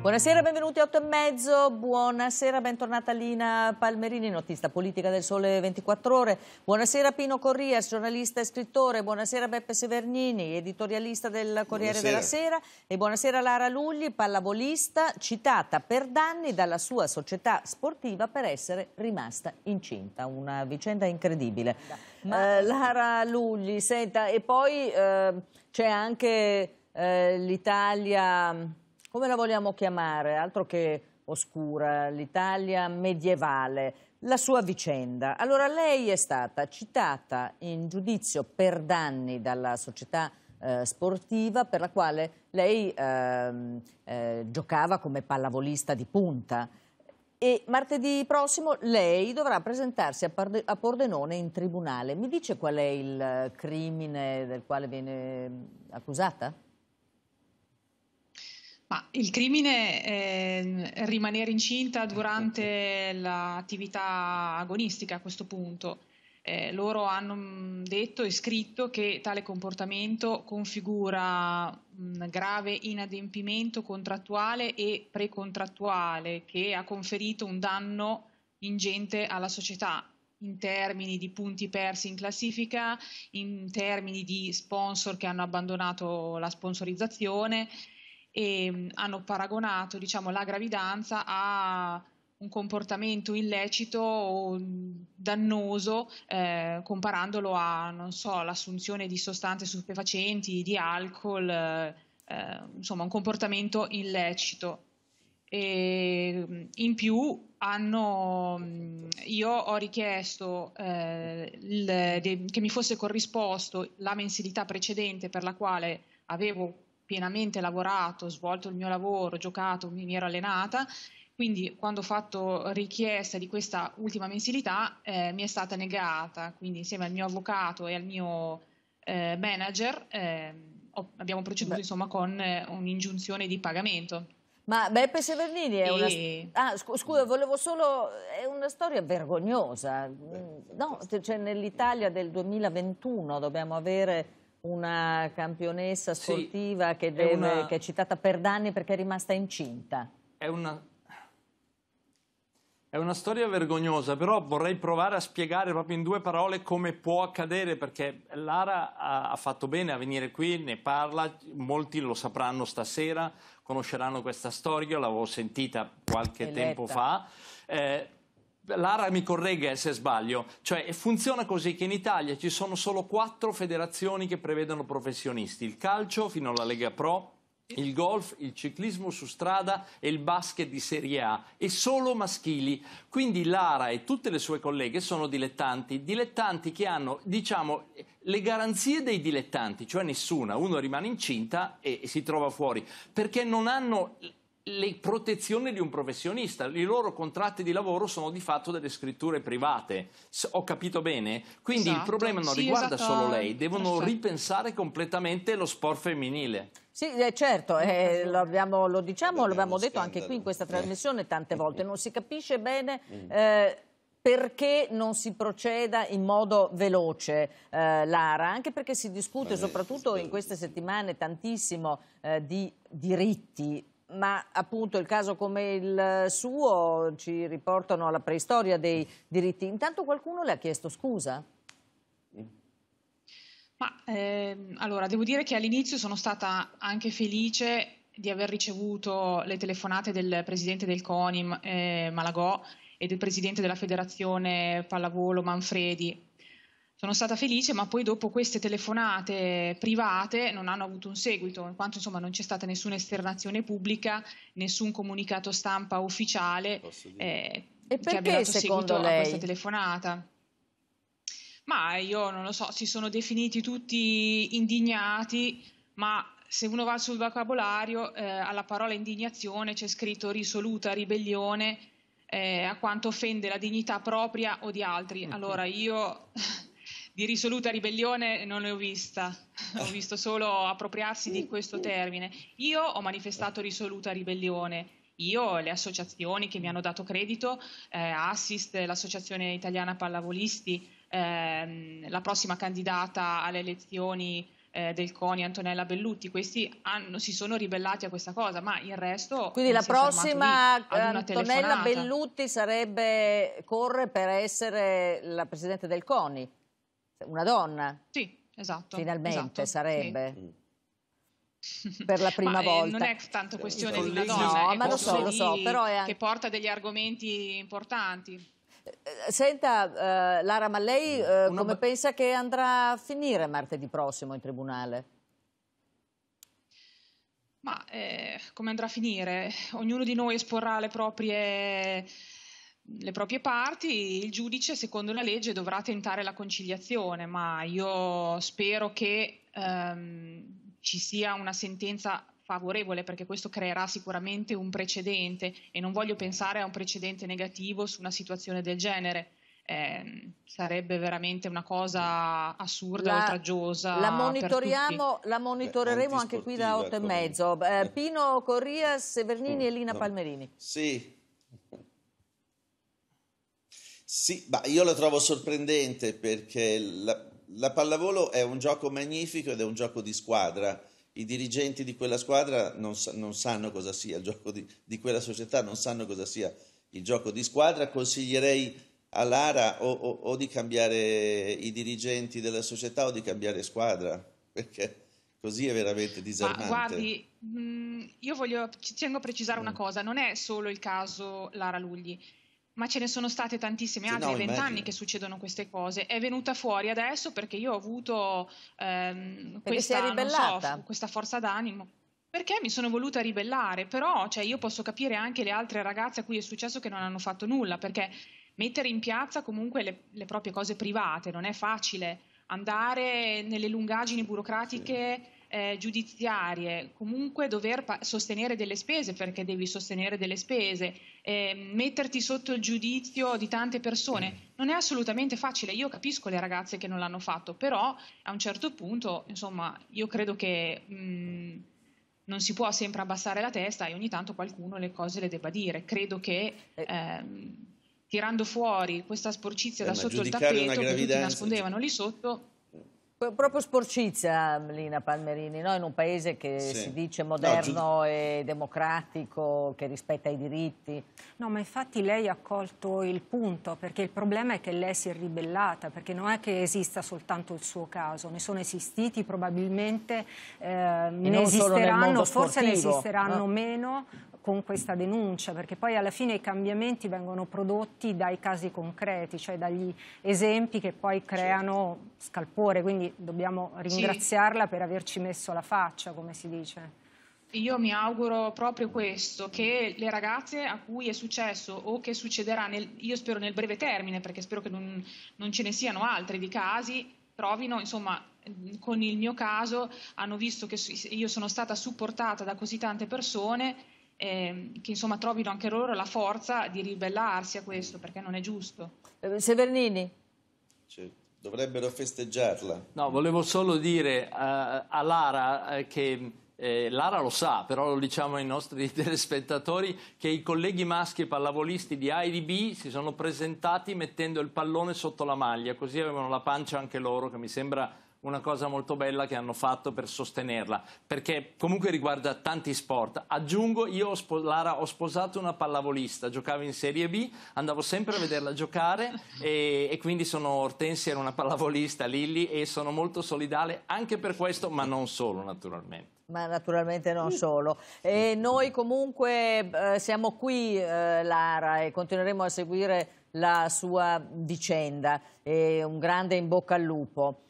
Buonasera, benvenuti a 8 e mezzo, buonasera, bentornata Lina Palmerini, notista politica del Sole 24 Ore, buonasera Pino Corrias, giornalista e scrittore, buonasera Beppe Severnini, editorialista del Corriere buonasera. della Sera e buonasera Lara Lugli, pallavolista, citata per danni dalla sua società sportiva per essere rimasta incinta, una vicenda incredibile. Ma... Eh, Lara Lugli, senta, e poi eh, c'è anche eh, l'Italia come la vogliamo chiamare, altro che oscura, l'Italia medievale, la sua vicenda. Allora lei è stata citata in giudizio per danni dalla società eh, sportiva per la quale lei eh, eh, giocava come pallavolista di punta e martedì prossimo lei dovrà presentarsi a, a Pordenone in tribunale. Mi dice qual è il eh, crimine del quale viene mm, accusata? Ma il crimine è ehm, rimanere incinta eh, durante l'attività agonistica a questo punto. Eh, loro hanno mm, detto e scritto che tale comportamento configura un mm, grave inadempimento contrattuale e precontrattuale che ha conferito un danno ingente alla società in termini di punti persi in classifica, in termini di sponsor che hanno abbandonato la sponsorizzazione e mm, hanno paragonato diciamo, la gravidanza a un comportamento illecito o mm, dannoso eh, comparandolo a, non so, l'assunzione di sostanze stupefacenti, di alcol, eh, eh insomma un comportamento illecito. E mm, in più hanno, io ho richiesto eh, il, de, che mi fosse corrisposto la mensilità precedente per la quale avevo pienamente lavorato, svolto il mio lavoro, giocato, mi ero allenata. Quindi quando ho fatto richiesta di questa ultima mensilità eh, mi è stata negata, quindi insieme al mio avvocato e al mio eh, manager eh, abbiamo proceduto Beh. insomma con eh, un'ingiunzione di pagamento. Ma Beppe Severnini è e... una... Ah, sc scusa, mm. volevo solo... È una storia vergognosa. Beh, no, cioè, nell'Italia del 2021 dobbiamo avere una campionessa sportiva sì, che, deve, è una... che, è citata per danni perché è rimasta incinta. È una... è una, storia vergognosa, però vorrei provare a spiegare proprio in due parole come può accadere, perché Lara ha, ha fatto bene a venire qui, ne parla, molti lo sapranno stasera, conosceranno questa storia, l'avevo sentita qualche Eletta. tempo fa. Eh, Lara mi corregga se sbaglio, cioè funziona così che in Italia ci sono solo quattro federazioni che prevedono professionisti, il calcio fino alla Lega Pro, il golf, il ciclismo su strada e il basket di Serie A e solo maschili. Quindi Lara e tutte le sue colleghe sono dilettanti, dilettanti che hanno, diciamo, le garanzie dei dilettanti, cioè nessuna, uno rimane incinta e, e si trova fuori, perché non hanno le protezioni di un professionista. I loro contratti di lavoro sono di fatto delle scritture private. ho capito bene? Quindi esatto. il problema non sì, riguarda esatto. solo lei, devono esatto. ripensare completamente lo sport femminile. Sì, eh, certo, eh, esatto. lo, abbiamo, lo, diciamo, lo abbiamo detto anche qui in questa trasmissione tante volte, non si capisce bene... Mm. Eh, perché non si proceda in modo veloce, eh, Lara? Anche perché si discute, soprattutto in queste settimane, tantissimo eh, di diritti ma appunto il caso come il suo ci riportano alla preistoria dei diritti. Intanto qualcuno le ha chiesto scusa? Ma ehm, allora, devo dire che all'inizio sono stata anche felice di aver ricevuto le telefonate del presidente del CONIM eh, Malagò e del presidente della federazione pallavolo Manfredi sono stata felice, ma poi dopo queste telefonate private non hanno avuto un seguito, in quanto insomma non c'è stata nessuna esternazione pubblica, nessun comunicato stampa ufficiale eh, che abbia dato seguito lei? a questa telefonata. Ma io non lo so, si sono definiti tutti indignati, ma se uno va sul vocabolario, eh, alla parola indignazione c'è scritto risoluta ribellione eh, a quanto offende la dignità propria o di altri. Allora io di risoluta ribellione non ne ho vista, ho ah. visto solo appropriarsi di questo uh. termine. Io ho manifestato risoluta ribellione. Io, e le associazioni che mi hanno dato credito, eh, Assist, l'Associazione Italiana Pallavolisti, ehm, la prossima candidata alle elezioni eh, del CONI, Antonella Bellutti, questi hanno, si sono ribellati a questa cosa, ma il resto... Quindi la prossima lì, Antonella Bellutti sarebbe, corre per essere la Presidente del CONI? Una donna? Sì, esatto. Finalmente esatto, sarebbe. Sì per la prima ma, volta. Eh, non è tanto questione di una donna, no, ma lo so, lo so, però è anche... che porta degli argomenti importanti. Eh, senta, uh, Lara, ma lei uh, mm. eh, come pensa che andrà a finire martedì prossimo in tribunale? Ma eh, come andrà a finire? Ognuno di noi esporrà le proprie le proprie parti, il giudice secondo la legge dovrà tentare la conciliazione, ma io spero che ehm, ci sia una sentenza favorevole perché questo creerà sicuramente un precedente e non voglio pensare a un precedente negativo su una situazione del genere. Eh, sarebbe veramente una cosa assurda, la, oltraggiosa. La monitoriamo, la monitoreremo Beh, anche qui da otto e mezzo. Eh, Pino Corrias, Severnini e Lina no. Palmerini. Sì, sì, ma io lo trovo sorprendente perché la, la pallavolo è un gioco magnifico ed è un gioco di squadra. I dirigenti di quella squadra non, non sanno cosa sia il gioco di, di, quella società, non sanno cosa sia il gioco di squadra. Consiglierei all'Ara o, o, o di cambiare i dirigenti della società o di cambiare squadra, perché così è veramente disarmante. Ma guardi, mm, io voglio, ci tengo a precisare una mm. cosa, non è solo il caso Lara Lugli ma ce ne sono state tantissime altre, vent'anni no, che succedono queste cose. È venuta fuori adesso perché io ho avuto ehm, questa, so, questa forza d'animo. Perché mi sono voluta ribellare, però cioè, io posso capire anche le altre ragazze a cui è successo che non hanno fatto nulla, perché mettere in piazza comunque le, le proprie cose private non è facile, andare nelle lungaggini burocratiche. Sì eh, giudiziarie, comunque dover pa- sostenere delle spese perché devi sostenere delle spese, eh, metterti sotto il giudizio di tante persone, non è assolutamente facile. Io capisco le ragazze che non l'hanno fatto, però a un certo punto, insomma, io credo che mh, mm, non si può sempre abbassare la testa e ogni tanto qualcuno le cose le debba dire. Credo che... Eh. Ehm, tirando fuori questa sporcizia eh, da sotto il tappeto che tutti nascondevano lì sotto Proprio sporcizia Lina Palmerini, no? in un paese che sì. si dice moderno no, e democratico, che rispetta i diritti. No, ma infatti lei ha colto il punto, perché il problema è che lei si è ribellata, perché non è che esista soltanto il suo caso, ne sono esistiti probabilmente, eh, ne esisteranno, forse ne esisteranno no? meno, con questa denuncia, perché poi alla fine i cambiamenti vengono prodotti dai casi concreti, cioè dagli esempi che poi certo. creano scalpore, quindi dobbiamo ringraziarla sì. per averci messo la faccia, come si dice. Io mi auguro proprio questo, che le ragazze a cui è successo o che succederà, nel, io spero nel breve termine, perché spero che non, non ce ne siano altri di casi, provino, insomma con il mio caso hanno visto che io sono stata supportata da così tante persone eh, che insomma trovino anche loro la forza di ribellarsi a questo perché non è giusto. Eh, Severnini. Certo. Dovrebbero festeggiarla. No, volevo solo dire uh, a Lara uh, che eh, Lara lo sa, però lo diciamo ai nostri telespettatori, che i colleghi maschi pallavolisti di A e di B si sono presentati mettendo il pallone sotto la maglia, così avevano la pancia anche loro, che mi sembra una cosa molto bella che hanno fatto per sostenerla, perché comunque riguarda tanti sport. Aggiungo, io Lara ho sposato una pallavolista, giocavo in Serie B, andavo sempre a vederla giocare e, e quindi sono Ortensia, era una pallavolista, Lilli, e sono molto solidale anche per questo, ma non solo naturalmente ma naturalmente non mm. solo. E mm. noi comunque eh, siamo qui, eh, Lara, e continueremo a seguire la sua vicenda. E un grande in bocca al lupo.